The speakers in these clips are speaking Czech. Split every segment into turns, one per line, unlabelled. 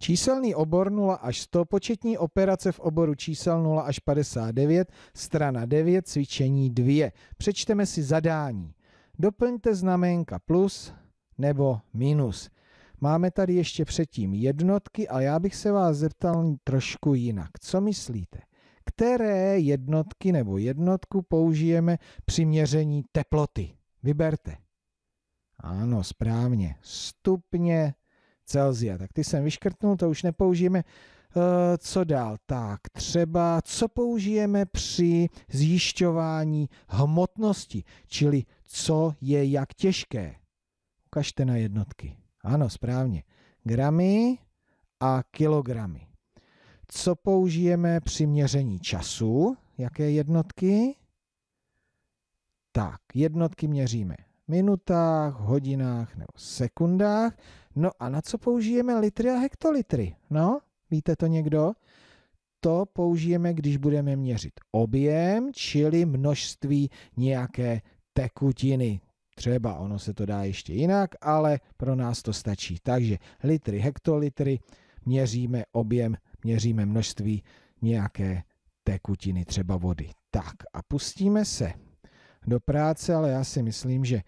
Číselný obor 0 až 100, početní operace v oboru čísel 0 až 59, strana 9, cvičení 2. Přečteme si zadání. Doplňte znaménka plus nebo minus. Máme tady ještě předtím jednotky a já bych se vás zeptal trošku jinak. Co myslíte? Které jednotky nebo jednotku použijeme při měření teploty? Vyberte. Ano, správně. Stupně Celzia. Tak ty jsem vyškrtnul, to už nepoužijeme. Eh, co dál? Tak třeba, co použijeme při zjišťování hmotnosti, čili co je jak těžké. Ukažte na jednotky. Ano, správně. Gramy a kilogramy. Co použijeme při měření času? Jaké jednotky? Tak, jednotky měříme minutách, hodinách nebo sekundách. No a na co použijeme litry a hektolitry? No, víte to někdo? To použijeme, když budeme měřit objem, čili množství nějaké tekutiny. Třeba ono se to dá ještě jinak, ale pro nás to stačí. Takže litry, hektolitry, měříme objem, měříme množství nějaké tekutiny, třeba vody. Tak a pustíme se do práce, ale já si myslím, že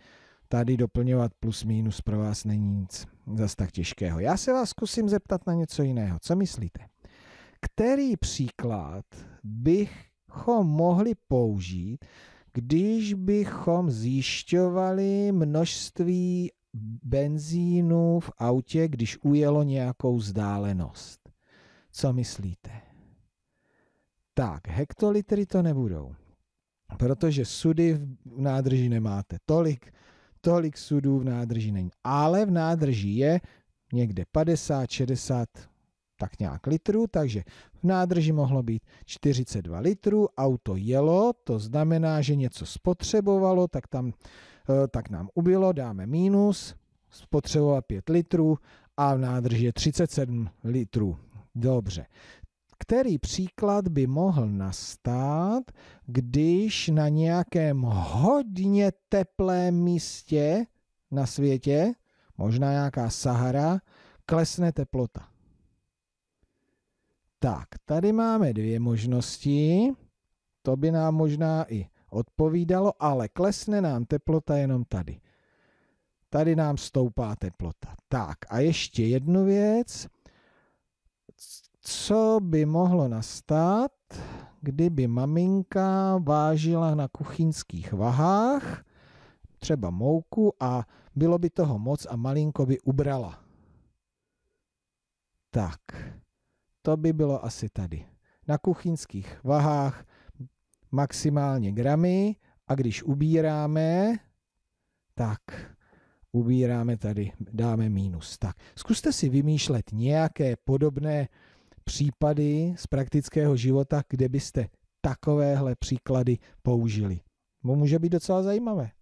tady doplňovat plus minus pro vás není nic zas tak těžkého. Já se vás zkusím zeptat na něco jiného. Co myslíte? Který příklad bychom mohli použít, když bychom zjišťovali množství benzínu v autě, když ujelo nějakou vzdálenost? Co myslíte? Tak, hektolitry to nebudou protože sudy v nádrži nemáte tolik, tolik sudů v nádrži není. Ale v nádrži je někde 50, 60, tak nějak litrů, takže v nádrži mohlo být 42 litrů, auto jelo, to znamená, že něco spotřebovalo, tak, tam, eh, tak nám ubilo dáme mínus, Spotřebovalo 5 litrů a v nádrži je 37 litrů. Dobře, který příklad by mohl nastat, když na nějakém hodně teplém místě na světě, možná nějaká Sahara, klesne teplota? Tak, tady máme dvě možnosti. To by nám možná i odpovídalo, ale klesne nám teplota jenom tady. Tady nám stoupá teplota. Tak a ještě jednu věc co by mohlo nastat, kdyby maminka vážila na kuchyňských vahách třeba mouku a bylo by toho moc a malinko by ubrala. Tak, to by bylo asi tady. Na kuchyňských vahách maximálně gramy a když ubíráme, tak ubíráme tady, dáme mínus. Tak, zkuste si vymýšlet nějaké podobné případy z praktického života, kde byste takovéhle příklady použili. Bo může být docela zajímavé.